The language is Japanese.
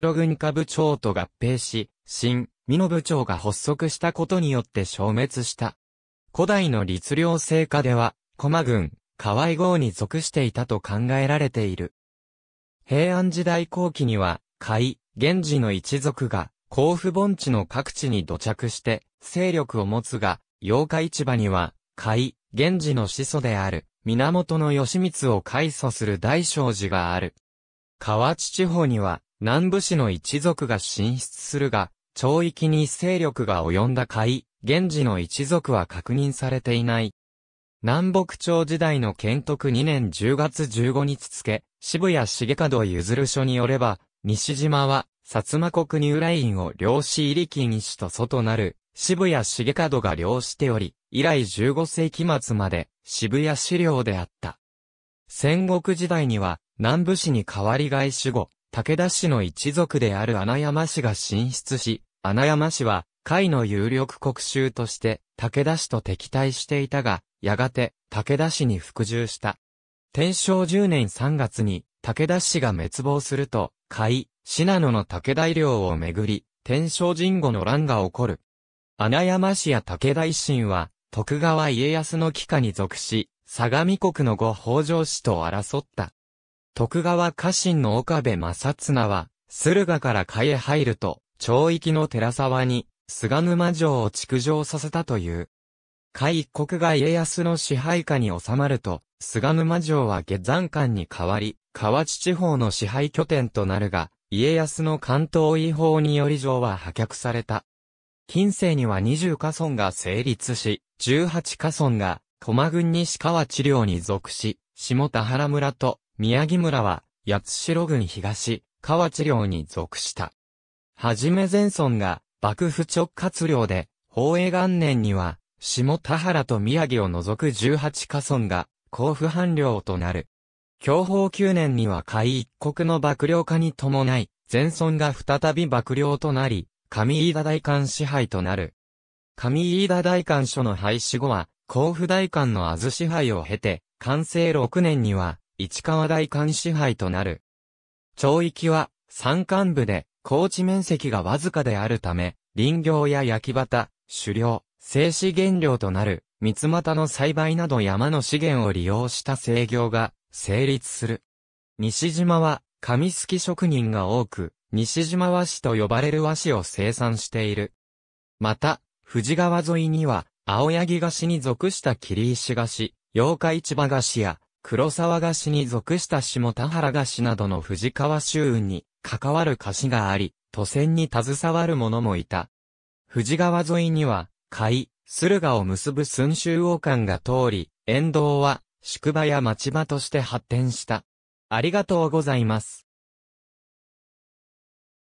ロ軍下部長と合併し、新、美濃部長が発足したことによって消滅した。古代の律令制下では、駒軍、河合号に属していたと考えられている。平安時代後期には、海、源氏の一族が、甲府盆地の各地に土着して、勢力を持つが、八日市場には、海、源氏の始祖である、源義満を開祖する大聖寺がある。河内地方には、南部市の一族が進出するが、町域に勢力が及んだ会、現時の一族は確認されていない。南北朝時代の建徳2年10月15日付、渋谷重門譲書によれば、西島は、薩摩国ライ院を領子入り禁止と祖となる、渋谷重門が領しており、以来15世紀末まで、渋谷資料であった。戦国時代には、南部市に代わり外守護、武田氏の一族である穴山氏が進出し、穴山氏は、甲斐の有力国衆として、武田氏と敵対していたが、やがて、武田氏に服従した。天正10年3月に、武田氏が滅亡すると、甲信濃の武田療をめぐり、天正神後の乱が起こる。穴山氏や武田維新は、徳川家康の帰下に属し、相模国の後北条氏と争った。徳川家臣の岡部正綱は、駿河から甲へ入ると、町域の寺沢に、菅沼城を築城させたという。海一国が家康の支配下に収まると、菅沼城は下山間に変わり、河内地方の支配拠点となるが、家康の関東違法により城は破却された。近世には20家村が成立し、18家村が、駒郡西川治療に属し、下田原村と宮城村は、八代郡東、河内領に属した。はじめ前村が、幕府直轄領で、宝永元年には、下田原と宮城を除く十八家村が、甲府藩領となる。享保九年には海一国の幕領化に伴い、前村が再び幕領となり、上飯田大官支配となる。上飯田大官所の廃止後は、甲府大官の安支配を経て、完成六年には、市川大官支配となる。町域は、山間部で、高地面積がわずかであるため、林業や焼き畑、狩猟、製紙原料となる、三つ股の栽培など山の資源を利用した制業が成立する。西島は、紙すき職人が多く、西島和紙と呼ばれる和紙を生産している。また、富士川沿いには、青柳菓子に属した霧石菓子、八日市場菓子や、黒沢菓子に属した下田原菓子などの藤川周運に関わる菓子があり、都船に携わる者もいた。藤川沿いには、海、駿河を結ぶ寸州王冠が通り、沿道は宿場や町場として発展した。ありがとうございます。